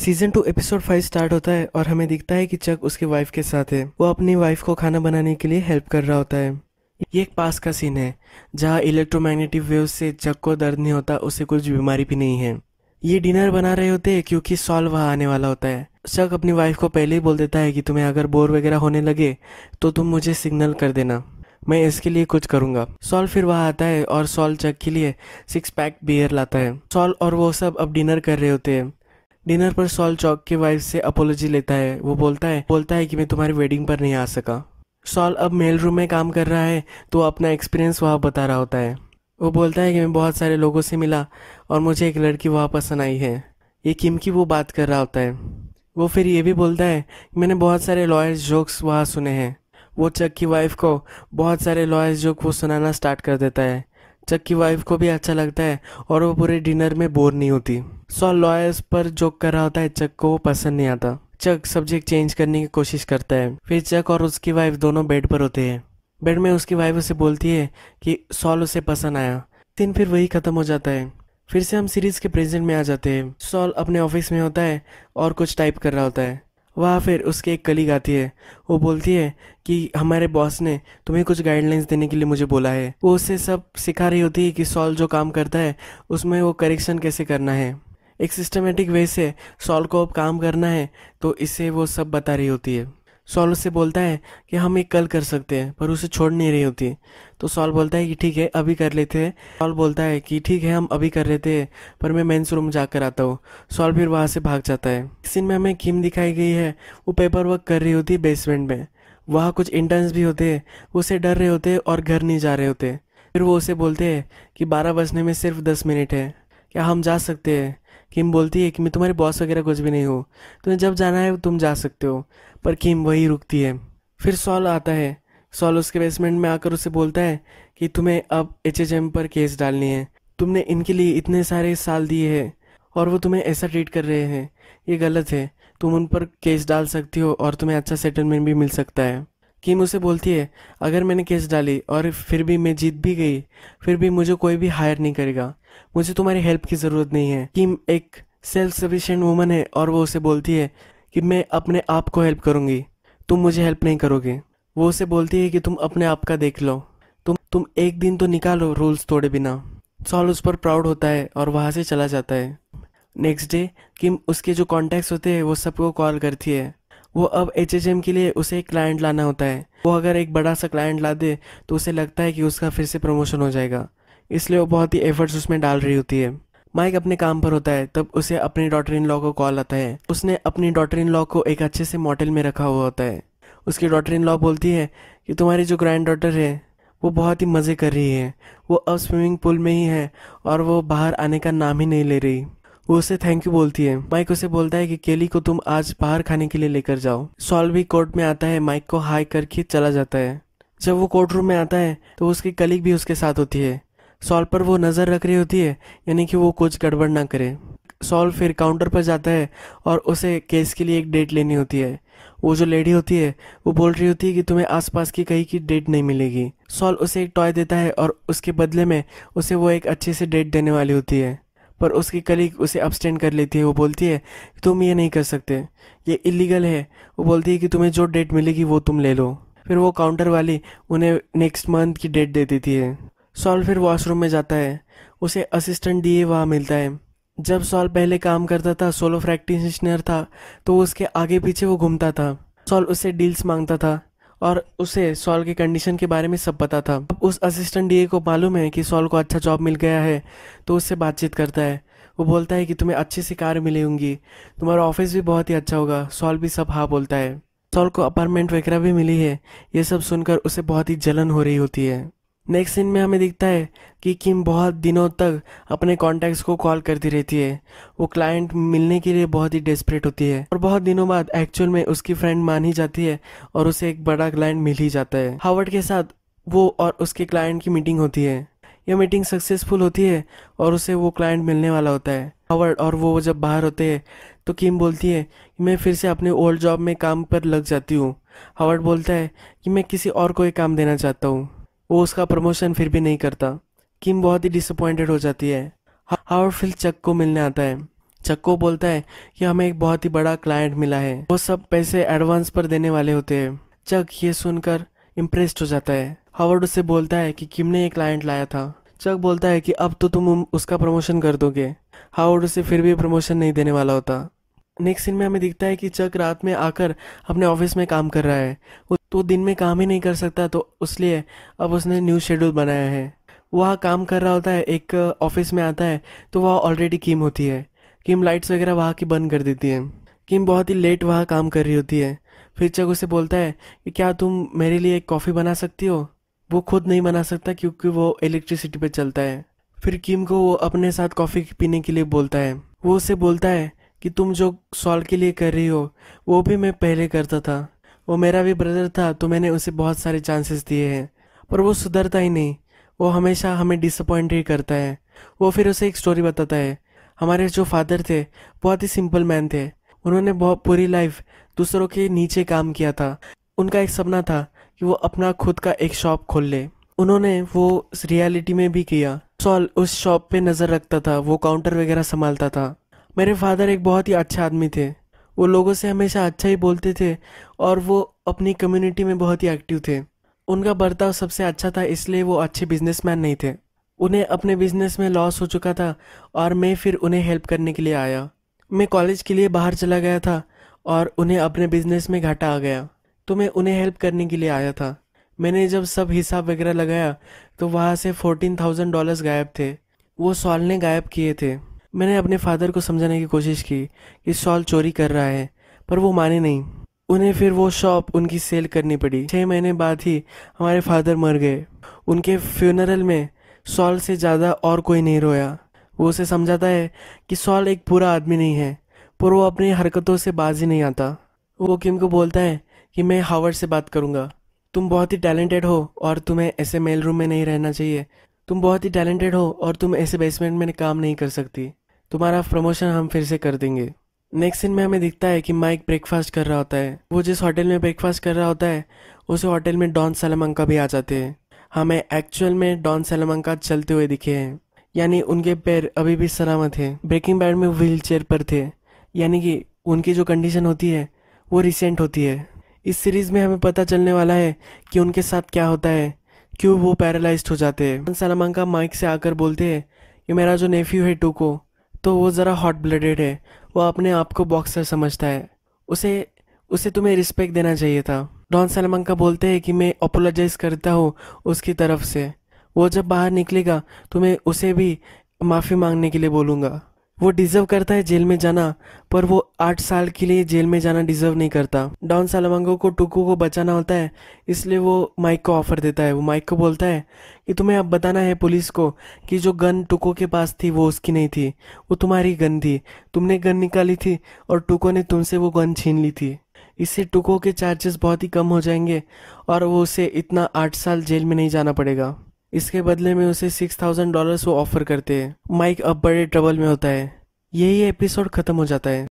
season two episode five start होता है और हमें दिखता है कि चक उसकी वाइफ के साथ है वो अपनी वाइफ को खाना बनाने के लिए हेल्प कर रहा होता है ये एक पास का सीन है जहाँ इलेक्ट्रोमैग्नेटिक वेव से चक को दर्द नहीं होता उसे कुछ बीमारी भी नहीं है ये डिनर बना रहे होते हैं क्योंकि सॉल वहाँ आने वाला होता है चक अपनी वाइफ को पहले ही बोल देता है कि तुम्हें अगर बोर वगैरह होने लगे तो तुम मुझे सिग्नल कर देना मैं इसके लिए कुछ करूंगा सॉल फिर वहाँ आता है और सॉल चक के लिए सिक्स पैक बियर लाता है सॉल और वो सब अब डिनर कर रहे होते हैं डिनर पर सॉल चौक के वाइफ से अपोलॉजी लेता है वो बोलता है बोलता है कि मैं तुम्हारी वेडिंग पर नहीं आ सका सॉल अब मेल रूम में काम कर रहा है तो वो अपना एक्सपीरियंस वहाँ बता रहा होता है वो बोलता है कि मैं बहुत सारे लोगों से मिला और मुझे एक लड़की वहाँ पसंद आई है ये किम की वो बात कर रहा होता है वो फिर ये भी बोलता है कि मैंने बहुत सारे लॉयर्स जोक्स वहाँ सुने हैं वो चक की वाइफ को बहुत सारे लॉयर्स जोक वो सुनाना स्टार्ट कर देता है चक की वाइफ को भी अच्छा लगता है और वो पूरे डिनर में बोर नहीं होती सो लॉयर्स पर जोक कर रहा होता है चक को वो पसंद नहीं आता चक सब्जेक्ट चेंज करने की कोशिश करता है फिर चक और उसकी वाइफ दोनों बेड पर होते हैं बेड में उसकी वाइफ उसे बोलती है कि सॉल उसे पसंद आया दिन फिर वही ख़त्म हो जाता है फिर से हम सीरीज़ के प्रेजेंट में आ जाते हैं सॉल अपने ऑफिस में होता है और कुछ टाइप कर रहा होता है वह फिर उसके एक कलीग आती है वो बोलती है कि हमारे बॉस ने तुम्हें कुछ गाइडलाइंस देने के लिए मुझे बोला है वो उससे सब सिखा रही होती है कि सॉल्व जो काम करता है उसमें वो करेक्शन कैसे करना है एक सिस्टमेटिक वे से सॉल्व को अब काम करना है तो इसे वो सब बता रही होती है सॉल उससे बोलता है कि हम एक कल कर सकते हैं पर उसे छोड़ नहीं रही होती तो सॉल बोलता है कि ठीक है अभी कर लेते हैं सॉल बोलता है कि ठीक है हम अभी कर लेते हैं पर मैं मेन्स रूम जाकर आता हूँ सॉल फिर वहाँ से भाग जाता है सीन में हमें किम दिखाई गई है वो पेपर वर्क कर रही होती है बेसमेंट में वहाँ कुछ इंटर्न्स भी होते हैं उसे डर रहे होते और घर नहीं जा रहे होते फिर वो उसे बोलते हैं कि बारह बजने में सिर्फ दस मिनट है क्या हम जा सकते हैं किम बोलती है कि मैं तुम्हारी बॉस वगैरह कुछ भी नहीं हूँ तुम्हें जब जाना है तुम जा सकते हो पर किम वही रुकती है फिर सॉल आता है सॉल उसके बेसमेंट में आकर उसे बोलता है कि तुम्हें अब एच एच एम पर केस डालनी है तुमने इनके लिए इतने सारे साल दिए हैं और वो तुम्हें ऐसा ट्रीट कर रहे हैं ये गलत है तुम उन पर केस डाल सकती हो और तुम्हें अच्छा सेटलमेंट भी मिल सकता है किम उसे बोलती है अगर मैंने केस डाली और फिर भी मैं जीत भी गई फिर भी मुझे कोई भी हायर नहीं करेगा मुझे तुम्हारी हेल्प की ज़रूरत नहीं है किम एक सेल्फ सफिशेंट वूमन है और वो उसे बोलती है कि मैं अपने आप को हेल्प करूंगी तुम मुझे हेल्प नहीं करोगे वो उसे बोलती है कि तुम अपने आप का देख लो तुम तुम एक दिन तो निकालो रूल्स तोड़े बिना सॉल उस पर प्राउड होता है और वहां से चला जाता है नेक्स्ट डे किम उसके जो कॉन्टेक्ट होते हैं वो सबको कॉल करती है वो अब एच के लिए उसे एक क्लाइंट लाना होता है वो अगर एक बड़ा सा क्लाइंट ला दे तो उसे लगता है कि उसका फिर से प्रमोशन हो जाएगा इसलिए वो बहुत ही एफर्ट्स उसमें डाल रही होती है माइक अपने काम पर होता है तब उसे अपनी डॉटर इन लॉ को कॉल आता है उसने अपनी डॉटर इन लॉ को एक अच्छे से मॉडल में रखा हुआ होता है उसकी डॉटर इन लॉ बोलती है कि तुम्हारी जो ग्रैंड डॉटर है वो बहुत ही मज़े कर रही है वो अब स्विमिंग पूल में ही है और वो बाहर आने का नाम ही नहीं ले रही वो उसे थैंक यू बोलती है माइक उसे बोलता है कि केली को तुम आज बाहर खाने के लिए लेकर जाओ सॉल भी कोर्ट में आता है माइक को हाई करके चला जाता है जब वो कोर्ट रूम में आता है तो उसकी कलीग भी उसके साथ होती है सॉल्व पर वो नज़र रख रही होती है यानी कि वो कुछ गड़बड़ ना करे सॉल्व फिर काउंटर पर जाता है और उसे केस के लिए एक डेट लेनी होती है वो जो लेडी होती है वो बोल रही होती है कि तुम्हें आसपास की कहीं की डेट नहीं मिलेगी सॉल्व उसे एक टॉय देता है और उसके बदले में उसे वो एक अच्छे से डेट देने वाली होती है पर उसकी कलीग उसे अपस्टेंड कर लेती है वो बोलती है कि तुम ये नहीं कर सकते ये इलीगल है वो बोलती है कि तुम्हें जो डेट मिलेगी वो तुम ले लो फिर वो काउंटर वाली उन्हें नेक्स्ट मंथ की डेट दे देती है सॉल फिर वॉशरूम में जाता है उसे असिस्टेंट डीए वहाँ मिलता है जब सॉल पहले काम करता था सोलो फ्रैक्टिशनर था तो उसके आगे पीछे वो घूमता था सॉल उससे डील्स मांगता था और उसे सॉल के कंडीशन के बारे में सब पता था अब उस असिस्टेंट डीए को मालूम है कि सॉल को अच्छा जॉब मिल गया है तो उससे बातचीत करता है वो बोलता है कि तुम्हें अच्छी सी कार मिली होंगी तुम्हारा ऑफिस भी बहुत ही अच्छा होगा सॉल भी सब हाँ बोलता है सॉल को अपार्टमेंट वगैरह भी मिली है ये सब सुनकर उसे बहुत ही जलन हो रही होती है नेक्स्ट सीन में हमें दिखता है कि किम बहुत दिनों तक अपने कॉन्टैक्ट्स को कॉल करती रहती है वो क्लाइंट मिलने के लिए बहुत ही डेस्परेट होती है और बहुत दिनों बाद एक्चुअल में उसकी फ्रेंड मान ही जाती है और उसे एक बड़ा क्लाइंट मिल ही जाता है हावर्ड के साथ वो और उसके क्लाइंट की मीटिंग होती है यह मीटिंग सक्सेसफुल होती है और उसे वो क्लाइंट मिलने वाला होता है हावर्ड और वो जब बाहर होते हैं तो किम बोलती है कि मैं फिर से अपने ओल्ड जॉब में काम पर लग जाती हूँ हावर्ड बोलता है कि मैं किसी और को एक काम देना चाहता हूँ वो उसका प्रमोशन फिर भी नहीं करता किम बहुत ही डिसअपॉइंटेड हो जाती है हावर फिल चक को मिलने आता है चक को बोलता है कि हमें एक बहुत ही बड़ा क्लाइंट मिला है वो सब पैसे एडवांस पर देने वाले होते हैं चक ये सुनकर इम्प्रेस्ड हो जाता है हावर्ड उसे बोलता है कि किम ने एक क्लाइंट लाया था चक बोलता है कि अब तो तुम उसका प्रमोशन कर दोगे हावर्ड उसे फिर भी प्रमोशन नहीं देने वाला होता नेक्स्ट सीन में हमें दिखता है कि चक रात में आकर अपने ऑफिस में काम कर रहा है तो दिन में काम ही नहीं कर सकता तो इसलिए अब उसने न्यू शेड्यूल बनाया है वह काम कर रहा होता है एक ऑफिस uh, में आता है तो वह ऑलरेडी किम होती है किम लाइट्स वगैरह वहाँ की बंद कर देती है किम बहुत ही लेट वहाँ काम कर रही होती है फिर चक उसे बोलता है कि क्या तुम मेरे लिए एक कॉफ़ी बना सकती हो वो खुद नहीं बना सकता क्योंकि वो इलेक्ट्रिसिटी पे चलता है फिर किम को वो अपने साथ कॉफ़ी पीने के लिए बोलता है वो उसे बोलता है कि तुम जो सॉल्व के लिए कर रही हो वो भी मैं पहले करता था वो मेरा भी ब्रदर था तो मैंने उसे बहुत सारे चांसेस दिए हैं पर वो सुधरता ही नहीं वो हमेशा हमें डिसअपॉइंट ही करता है वो फिर उसे एक स्टोरी बताता है हमारे जो फादर थे बहुत ही सिंपल मैन थे उन्होंने बहुत पूरी लाइफ दूसरों के नीचे काम किया था उनका एक सपना था कि वो अपना खुद का एक शॉप खोल ले उन्होंने वो रियलिटी में भी किया सॉल उस शॉप पे नज़र रखता था वो काउंटर वगैरह संभालता था मेरे फादर एक बहुत ही अच्छा आदमी थे वो लोगों से हमेशा अच्छा ही बोलते थे और वो अपनी कम्युनिटी में बहुत ही एक्टिव थे उनका बर्ताव सबसे अच्छा था इसलिए वो अच्छे बिजनेसमैन नहीं थे उन्हें अपने बिजनेस में लॉस हो चुका था और मैं फिर उन्हें हेल्प करने के लिए आया मैं कॉलेज के लिए बाहर चला गया था और उन्हें अपने बिजनेस में घाटा आ गया तो मैं उन्हें हेल्प करने के लिए आया था मैंने जब सब हिसाब वगैरह लगाया तो वहाँ से फोर्टीन थाउजेंड डॉलर्स गायब थे वो सॉल ने गायब किए थे मैंने अपने फादर को समझाने की कोशिश की कि सॉल चोरी कर रहा है पर वो माने नहीं उन्हें फिर वो शॉप उनकी सेल करनी पड़ी छः महीने बाद ही हमारे फादर मर गए उनके फ्यूनरल में सॉल से ज़्यादा और कोई नहीं रोया वो उसे समझाता है कि सॉल एक बुरा आदमी नहीं है पर वो अपनी हरकतों से बाज ही नहीं आता वो किम को बोलता है कि मैं हावर्ड से बात करूँगा तुम बहुत ही टैलेंटेड हो और तुम्हें ऐसे मेल रूम में नहीं रहना चाहिए तुम बहुत ही टैलेंटेड हो और तुम ऐसे बेसमेंट में काम नहीं कर सकती तुम्हारा प्रमोशन हम फिर से कर देंगे नेक्स्ट सीन में हमें दिखता है कि माइक ब्रेकफास्ट कर रहा होता है वो जिस होटल में ब्रेकफास्ट कर रहा होता है उस होटल में डॉन सलमंका भी आ जाते हैं हमें एक्चुअल में डॉन सलमंका चलते हुए दिखे हैं यानी उनके पैर अभी भी सलामत है ब्रेकिंग बैड में व्हील चेयर पर थे यानी कि उनकी जो कंडीशन होती है वो रिसेंट होती है इस सीरीज़ में हमें पता चलने वाला है कि उनके साथ क्या होता है क्यों वो पैरालाइज्ड हो जाते हैं सलामंका माइक से आकर बोलते हैं कि मेरा जो नेफ्यू है टूको तो वो ज़रा हॉट ब्लडेड है वो अपने आप को बॉक्सर समझता है उसे उसे तुम्हें रिस्पेक्ट देना चाहिए था डॉन का बोलते हैं कि मैं अपोलोजाइज करता हूँ उसकी तरफ से वो जब बाहर निकलेगा तो मैं उसे भी माफ़ी मांगने के लिए बोलूँगा वो डिजर्व करता है जेल में जाना पर वो आठ साल के लिए जेल में जाना डिजर्व नहीं करता डॉन सालमांगो को टुकू को बचाना होता है इसलिए वो माइक को ऑफर देता है वो माइक को बोलता है कि तुम्हें अब बताना है पुलिस को कि जो गन टुको के पास थी वो उसकी नहीं थी वो तुम्हारी गन थी तुमने गन निकाली थी और टुको ने तुमसे वो गन छीन ली थी इससे टुको के चार्जेस बहुत ही कम हो जाएंगे और वो उसे इतना आठ साल जेल में नहीं जाना पड़ेगा इसके बदले में उसे सिक्स थाउजेंड डॉलर वो ऑफर करते हैं माइक अब बड़े ट्रबल में होता है यही एपिसोड ख़त्म हो जाता है